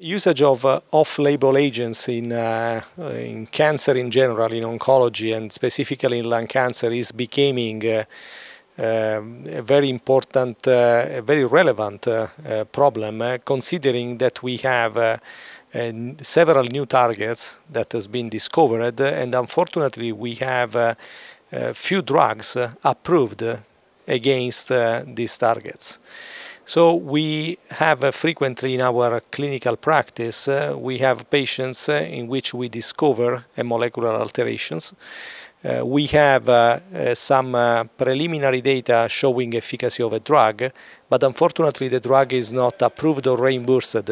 usage of uh, off-label agents in, uh, in cancer in general, in oncology and specifically in lung cancer is becoming uh, um, a very important, uh, a very relevant uh, uh, problem considering that we have several new targets that has been discovered and unfortunately we have few drugs approved against these targets. So we have uh, frequently in our clinical practice, uh, we have patients uh, in which we discover uh, molecular alterations. Uh, we have uh, some preliminary data showing efficacy of a drug, but unfortunately the drug is not approved or reimbursed.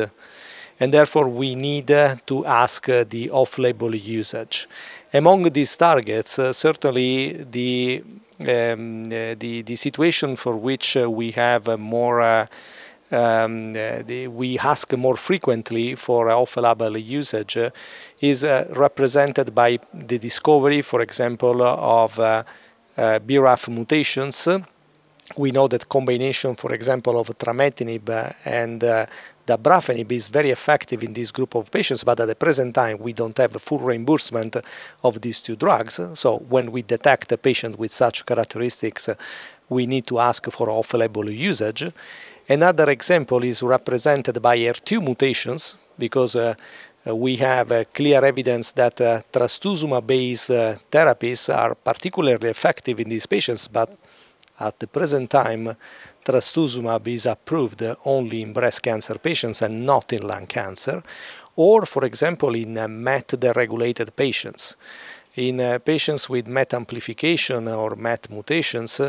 And therefore we need to ask the off-label usage. Among these targets, certainly the um, uh, the, the situation for which uh, we have uh, more um, uh, the, we ask more frequently for uh, off-label usage uh, is represented by the discovery, for example, of BRAF mutations we know that combination, for example, of trametinib and uh, dabrafenib is very effective in this group of patients, but at the present time we don't have full reimbursement of these two drugs. So when we detect a patient with such characteristics, uh, we need to ask for off-label usage. Another example is represented by r 2 mutations because uh, uh, we have uh, clear evidence that uh, trastuzumab-based uh, therapies are particularly effective in these patients, but at the present time, trastuzumab is approved only in breast cancer patients and not in lung cancer, or, for example, in uh, MET deregulated patients. In uh, patients with MET amplification or MET mutations,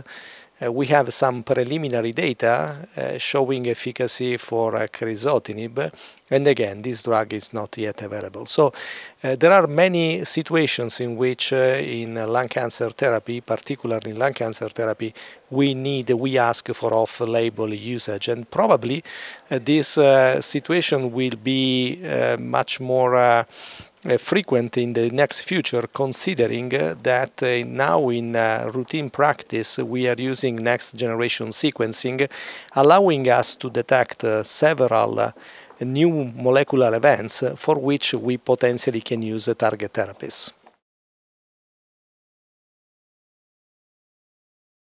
uh, we have some preliminary data uh, showing efficacy for uh, crizotinib, and again, this drug is not yet available. So uh, there are many situations in which uh, in lung cancer therapy, particularly in lung cancer therapy, we need, we ask for off-label usage, and probably this situation will be much more uh, frequent in the next future, considering uh, that uh, now in routine practice we are using next generation sequencing, allowing us to detect several new molecular events for which we potentially can use target therapies.